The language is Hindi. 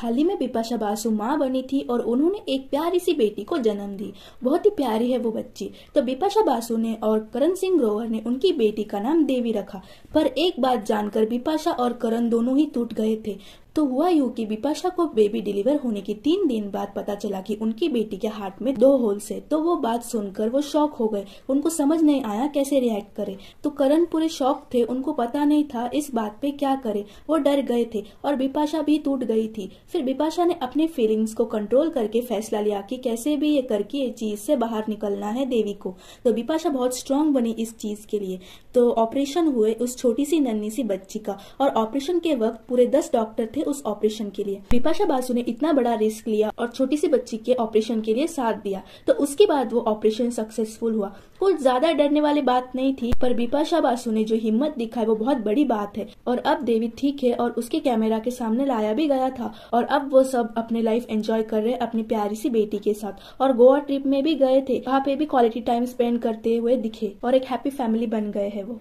हाल ही में बिपाशा बासु माँ बनी थी और उन्होंने एक प्यारी सी बेटी को जन्म दी बहुत ही प्यारी है वो बच्ची तो बिपाशा बासु ने और करण सिंह ग्रोवर ने उनकी बेटी का नाम देवी रखा पर एक बात जानकर बिपाशा और करण दोनों ही टूट गए थे तो हुआ यू कि बिपाशा को बेबी डिलीवर होने के तीन दिन बाद पता चला कि उनकी बेटी के हार्ट में दो होल्स है तो वो बात सुनकर वो शॉक हो गए उनको समझ नहीं आया कैसे रिएक्ट करे तो करण पूरे शॉक थे उनको पता नहीं था इस बात पे क्या करे वो डर गए थे और बिपाशा भी टूट गई थी फिर बिपाशा ने अपने फीलिंग्स को कंट्रोल करके फैसला लिया की कैसे भी ये करके ये चीज से बाहर निकलना है देवी को तो बिपाशा बहुत स्ट्रांग बनी इस चीज के लिए तो ऑपरेशन हुए उस छोटी सी नन्नी सी बच्ची का और ऑपरेशन के वक्त पूरे दस डॉक्टर थे थे उस ऑपरेशन के लिए बिपाशा बासु ने इतना बड़ा रिस्क लिया और छोटी सी बच्ची के ऑपरेशन के लिए साथ दिया तो उसके बाद वो ऑपरेशन सक्सेसफुल हुआ कुछ ज्यादा डरने वाली बात नहीं थी पर विपाशा बासु ने जो हिम्मत दिखाई वो बहुत बड़ी बात है और अब देवी ठीक है और उसके कैमरा के सामने लाया भी गया था और अब वो सब अपने लाइफ एंजॉय कर रहे अपनी प्यारी सी बेटी के साथ और गोवा ट्रिप में भी गए थे वहाँ पे भी क्वालिटी टाइम स्पेंड करते हुए दिखे और एक हैप्पी फैमिली बन गए है वो